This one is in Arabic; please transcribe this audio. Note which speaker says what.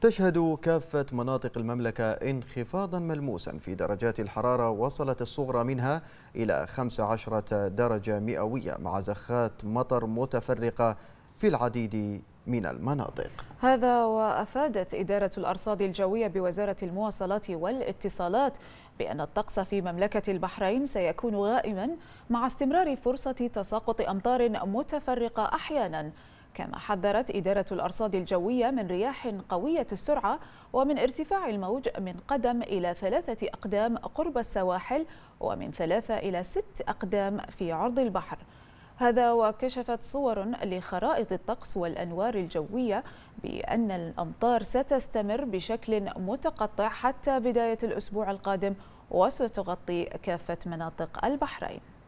Speaker 1: تشهد كافة مناطق المملكة انخفاضا ملموسا في درجات الحرارة وصلت الصغرى منها إلى 15 درجة مئوية مع زخات مطر متفرقة في العديد من المناطق
Speaker 2: هذا وأفادت
Speaker 3: إدارة الأرصاد الجوية بوزارة المواصلات والاتصالات بأن الطقس في مملكة البحرين سيكون غائما مع استمرار فرصة تساقط أمطار متفرقة أحيانا كما حذرت إدارة الأرصاد الجوية من رياح قوية السرعة ومن ارتفاع الموج من قدم إلى ثلاثة أقدام قرب السواحل ومن ثلاثة إلى ست أقدام في عرض البحر هذا وكشفت صور لخرائط الطقس والأنوار الجوية بأن الأمطار ستستمر بشكل متقطع حتى بداية الأسبوع القادم وستغطي كافة مناطق البحرين